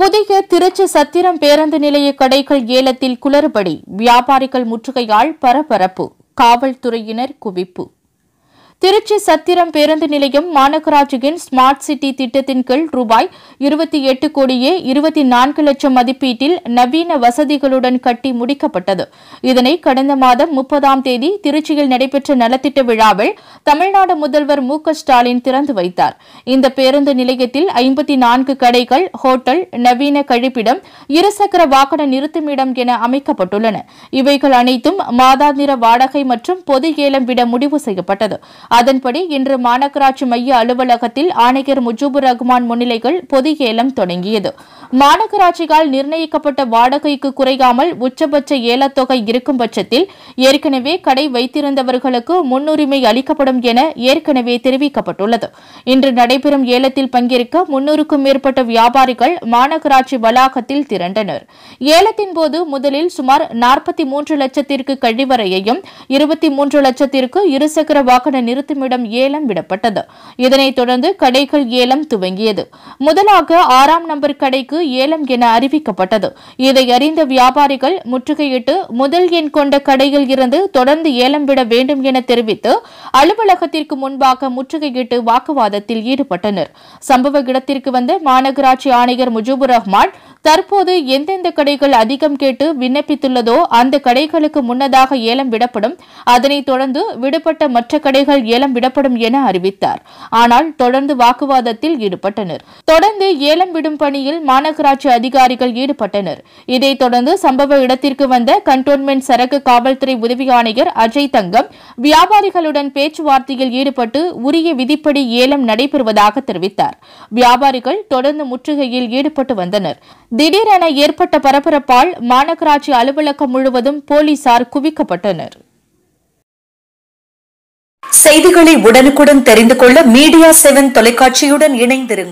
புதிய திருச்சி சத்திரம் பேருந்து நிலைய கடைகள் ஏலத்தில் குளறுபடி வியாபாரிகள் முற்றுகையால் பரபரப்பு காவல்துறையினர் குவிப்பு திருச்சி சத்திரம் பேருந்து நிலையம் மாநகராட்சியின் ஸ்மார்ட் சிட்டி திட்டத்தின் கீழ் ரூபாய் இருபத்தி எட்டு கோடியே இருபத்தி நான்கு லட்சம் மதிப்பீட்டில் நவீன வசதிகளுடன் கட்டி முடிக்கப்பட்டது இதனை கடந்த மாதம் முப்பதாம் தேதி திருச்சியில் நடைபெற்ற நலத்திட்ட விழாவில் தமிழ்நாடு முதல்வர் மு ஸ்டாலின் திறந்து வைத்தார் இந்த பேருந்து நிலையத்தில் ஐம்பத்தி நான்கு கடைகள் ஹோட்டல் நவீன கழிப்பிடம் இருசக்கர வாகன நிறுத்துமிடம் என அமைக்கப்பட்டுள்ளன இவைகள் அனைத்தும் மாதாந்திர வாடகை மற்றும் பொது ஏலம் விட முடிவு செய்யப்பட்டது அதன்படி இன்று மாநகராட்சி மைய அலுவலகத்தில் ஆணையர் முஜிபுர் ரஹ்மான் முன்னிலையில் பொது ஏலம் தொடங்கியது மாநகராட்சியால் நிர்ணயிக்கப்பட்ட வாடகைக்கு குறையாமல் உச்சபட்ச ஏலத்தொகை இருக்கும் பட்சத்தில் ஏற்கனவே கடை வைத்திருந்தவர்களுக்கு முன்னுரிமை அளிக்கப்படும் என ஏற்கனவே தெரிவிக்கப்பட்டுள்ளது இன்று நடைபெறும் ஏலத்தில் பங்கேற்க முன்னூறுக்கும் மேற்பட்ட வியாபாரிகள் மாநகராட்சி வளாகத்தில் திரண்டனர் ஏலத்தின் போது முதலில் சுமார் நாற்பத்தி மூன்று லட்சத்திற்கு கழிவறையையும் இருபத்தி மூன்று லட்சத்திற்கு இருசக்கர வாகன நிறுத்துமிடம் ஏலம் விடப்பட்டது இதனைத் தொடர்ந்து கடைகள் ஏலம் துவங்கியது முதலாக ஆறாம் நம்பர் கடைக்கு ஏலம் என அறிவிக்கப்பட்டது இதை அறிந்த வியாபாரிகள் முற்றுகையிட்டு முதல் எண் கொண்ட கடையில் இருந்து தொடர்ந்து ஏலம் விட வேண்டும் என தெரிவித்து அலுவலகத்திற்கு முன்பாக முற்றுகையிட்டு வாக்குவாதத்தில் ஈடுபட்டனர் சம்பவ இடத்திற்கு வந்த மாநகராட்சி ஆணையர் முஜிபுர் ரஹ்மான் தற்போது எந்தெந்த கடைகள் அதிகம் கேட்டு விண்ணப்பித்துள்ளதோ அந்த கடைகளுக்கு முன்னதாக ஏலம் விடப்படும் அதனைத் தொடர்ந்து விடுபட்ட மற்ற கடைகள் ஏலம் விடப்படும் என அறிவித்தார் ஆனால் தொடர்ந்து வாக்குவாதத்தில் ஈடுபட்டனர் தொடர்ந்து ஏலம் விடும் பணியில் மாநகராட்சி அதிகாரிகள் ஈடுபட்டனர் இதைத் தொடர்ந்து சம்பவ இடத்திற்கு வந்த கண்டோன்மெண்ட் சரக்கு காவல்துறை உதவி ஆணையர் அஜய் தங்கம் வியாபாரிகளுடன் பேச்சுவார்த்தையில் ஈடுபட்டு உரிய விதிப்படி ஏலம் நடைபெறுவதாக தெரிவித்தார் வியாபாரிகள் தொடர்ந்து முற்றுகையில் ஈடுபட்டு வந்தனர் திடீரென ஏற்பட்ட பரபரப்பால் மாநகராட்சி அலுவலகம் முழுவதும் போலீசார் குவிக்கப்பட்டனர் செய்திகளை உடனுக்குடன் தெரிந்து கொள்ள மீடியா செவன் தொலைக்காட்சியுடன் இணைந்திருங்கள்